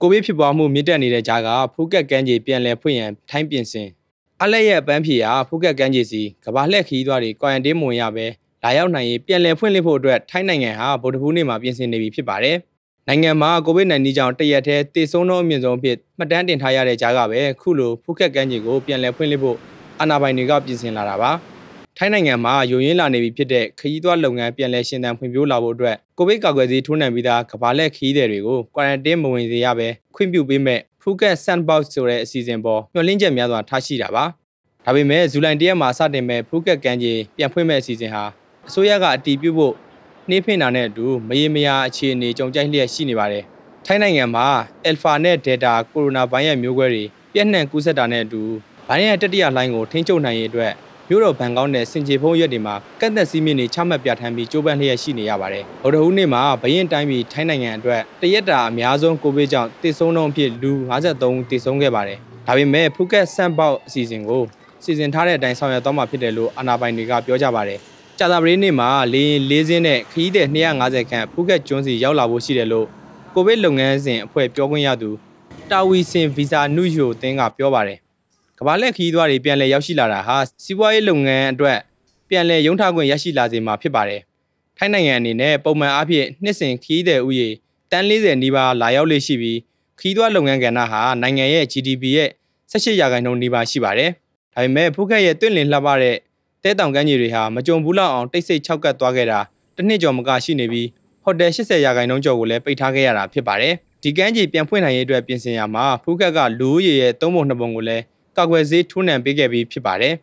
ကိုဗစ်ဖြစ်ပွားမှုမြင့်တက်နေတဲ့ကြားကဖူးကက်ကမ်းခြေပြန်လည်ဖွင့်ရန်ထိုင်းပြင်ဆင်အလက်ရဲ့ပန်းဖြေဟာဖူးကက်ကမ်းခြေစီကဘာလှက်ခီးသွားတွေကွာရန်တင်းမဝင်ရပဲလာရောက်နိုင်ရေးပြန်လည်ဖွင့်လှစ်ဖို့အတွက်ထိုင်းနိုင်ငံဟာဗုဒ္ဓဘူးနေ့မှာပြင်ဆင်နေပြီဖြစ်ပါတယ်။နိုင်ငံမှာကိုဗစ် -19 ကြောင့်တရက်တည်းတည်ဆုံးသောအမြင့်ဆုံးအဖြစ်မှတ်တမ်းတင်ထားရတဲ့ကြားကပဲခုလိုဖူးကက်ကမ်းခြေကိုပြန်လည်ဖွင့်လှစ်ဖို့အာဏာပိုင်တွေကပြင်ဆင်လာတာပါ။ထိုင်းနိုင်ငံမှာယုံရင်းလာနေပြီဖြစ်တဲ့ခရီးသွားလုပ်ငန်းပြန်လည်ရှင်သန်ဖွံ့ဖြိုးလာဖို့အတွက်ကိုဗစ်ကာကွယ်ဆေးထိုးနှံပြီးသားကမ္ဘာလက်ခရီးသည်တွေကိုကွာရန်တင်းမဝင်စေရပဲခွင့်ပြုပေးမဲ့ Phuket Sandbox ဆိုတဲ့အစီအစဉ်ပေါ်မျှော်လင့်ချက်များစွာထားရှိတာပါ။ဒါပေမဲ့ဇူလိုင်၁ရက်မှာစတင်မဲ့ Phuket ကမ်းခြေပြန်ဖွင့်မဲ့အစီအစဉ်ဟာအစိုးရကအတည်ပြုဖို့နှိမ့်ဖိနေတာနဲ့အတူမရေမရာအခြေအနေကြုံကြိုက်လျက်ရှိနေပါတယ်။ထိုင်းနိုင်ငံမှာ Alpha နဲ့ Delta ကိုရိုနာဗိုင်းရပ်မျိုးကွဲတွေပြန့်နှံ့ကူးစက်တာနဲ့အတူဗိုင်းရပ်တတိယလှိုင်းကိုထိန်းချုပ်နိုင်ရေးအတွက်မြို့တော်ဘန်ကောက်နဲ့စင်ကြေဖုံးရက်တွေမှာကန့်သက်စည်းမျဉ်းတွေချမှတ်ပြဋ္ဌာန်းပြီးကြိုးပမ်းလျက်ရှိနေရပါတယ်။ဗုဒ္ဓဟူးနေ့မှာဘရင်တိုင်းပြည်ထိုင်းနိုင်ငံအတွက်တရက်တာအများဆုံးကိုဗစ်ကြောင့်သေဆုံးတော့အဖြစ်လူ53ဦးသေဆုံးခဲ့ပါတယ်။ဒါပေမဲ့ဖူကက်ဆန်ပေါက်အစီအစဉ်ကိုစီစဉ်ထားတဲ့အတိုင်းဆောင်ရွက်သွားမှာဖြစ်တယ်လို့အာဏာပိုင်တွေကပြောကြပါတယ်။ကြာသပတေးနေ့မှာလေရင်၄စင်းနဲ့ခရီးသည်250ခန့်ဖူကက်ကျွန်းစီရောက်လာဖို့ရှိတယ်လို့ကိုဗစ်လုပ်ငန်းစဉ်အဖွဲ့ပြောခွင့်ရသူတာဝီစင်ဗီဇာနုယိုတင်းကပြောပါတယ်ကမ္ဘာလှည့်ခရီးသွားတွေပြန်လည်ရောက်ရှိလာတာဟာစီးပွားရေးလုပ်ငန်းအတွက်ပြန်လည်ရုံထားခွင့်ရရှိလာစေမှာဖြစ်ပါတယ်။ထိုင်းနိုင်ငံအနေနဲ့ပုံမှန်အားဖြင့်နှစ်စဉ်ခရီးသည်ဥယျာဉ်တန်း40နီးပါးလာရောက်လေ့ရှိပြီးခရီးသွားလုပ်ငန်းကဏ္ဍဟာနိုင်ငံရဲ့ GDP ရဲ့18ရာခိုင်နှုန်းနီးပါးရှိပါတယ်။ဒါပေမဲ့ဖုခက်ရဲ့တွင့်လင်လှပတဲ့တဲတောင်ကမ်းခြေတွေဟာမကြုံဘူးလောက်အောင်တိတ်ဆိတ်ခြောက်ကပ်သွားခဲ့တာတစ်နှစ်ကျော်မကရှိနေပြီးဟိုတယ်80ရာခိုင်နှုန်းကျော်ကိုလည်းပိတ်ထားခဲ့ရတာဖြစ်ပါတယ်။ဒီကမ်းခြေပြန်ဖွင့်နိုင်ရေးအတွက်ပြင်ဆင်ရမှာဖုခက်ကလူဦးရေရဲ့3ပုံ2ပုံကိုလည်းကာကွယ်ဆေးထိုးနှံပေးခဲ့ပြီးဖြစ်ပါတယ်